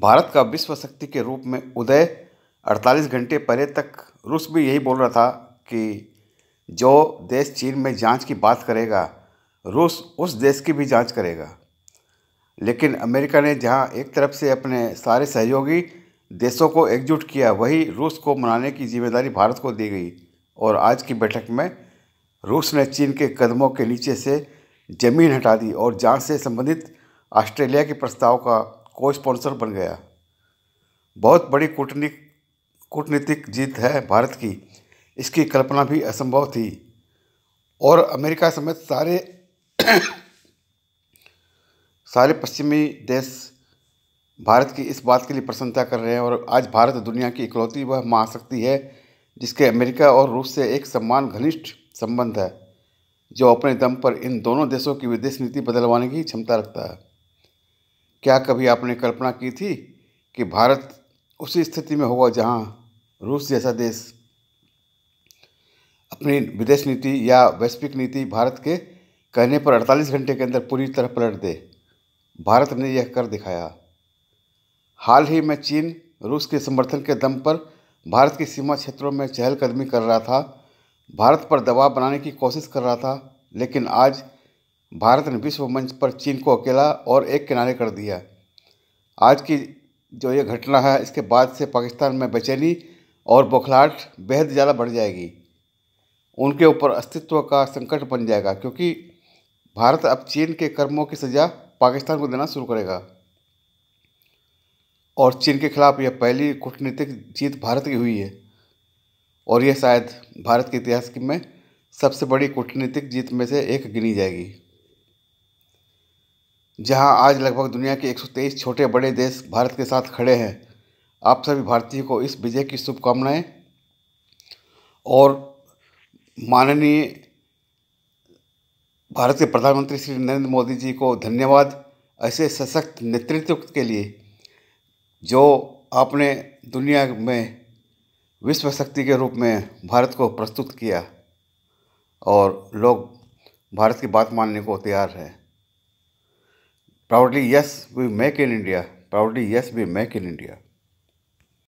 भारत का विश्व शक्ति के रूप में उदय 48 घंटे पहले तक रूस भी यही बोल रहा था कि जो देश चीन में जांच की बात करेगा रूस उस देश की भी जांच करेगा लेकिन अमेरिका ने जहां एक तरफ से अपने सारे सहयोगी देशों को एकजुट किया वही रूस को मनाने की जिम्मेदारी भारत को दी गई और आज की बैठक में रूस ने चीन के कदमों के नीचे से ज़मीन हटा दी और जांच से संबंधित ऑस्ट्रेलिया के प्रस्ताव का को स्पॉन्सर बन गया बहुत बड़ी कूटनी कूटनीतिक जीत है भारत की इसकी कल्पना भी असंभव थी और अमेरिका समेत सारे सारे पश्चिमी देश भारत की इस बात के लिए प्रसन्नता कर रहे हैं और आज भारत दुनिया की इकलौती वह महाशक्ति है जिसके अमेरिका और रूस से एक सम्मान घनिष्ठ संबंध है जो अपने दम पर इन दोनों देशों की विदेश नीति बदलवाने की क्षमता रखता है क्या कभी आपने कल्पना की थी कि भारत उसी स्थिति में होगा जहाँ रूस जैसा देश अपनी विदेश नीति या वैश्विक नीति भारत के कहने पर 48 घंटे के अंदर पूरी तरह पलट दे भारत ने यह कर दिखाया हाल ही में चीन रूस के समर्थन के दम पर भारत की सीमा क्षेत्रों में चहलकदमी कर रहा था भारत पर दबाव बनाने की कोशिश कर रहा था लेकिन आज भारत ने विश्व मंच पर चीन को अकेला और एक किनारे कर दिया आज की जो ये घटना है इसके बाद से पाकिस्तान में बेचैनी और बौखलाहट बेहद ज़्यादा बढ़ जाएगी उनके ऊपर अस्तित्व का संकट बन जाएगा क्योंकि भारत अब चीन के कर्मों की सज़ा पाकिस्तान को देना शुरू करेगा और चीन के खिलाफ यह पहली कूटनीतिक जीत भारत की हुई है और यह शायद भारत के इतिहास में सबसे बड़ी कूटनीतिक जीत में से एक गिनी जाएगी जहां आज लगभग दुनिया के 123 छोटे बड़े देश भारत के साथ खड़े हैं आप सभी भारतीयों को इस विजय की शुभकामनाएं और माननीय भारत के प्रधानमंत्री श्री नरेंद्र मोदी जी को धन्यवाद ऐसे सशक्त नेतृत्व के लिए जो आपने दुनिया में विश्व शक्ति के रूप में भारत को प्रस्तुत किया और लोग भारत की बात मानने को तैयार हैं Proudly, yes, we make in India. Proudly, yes, we make in India.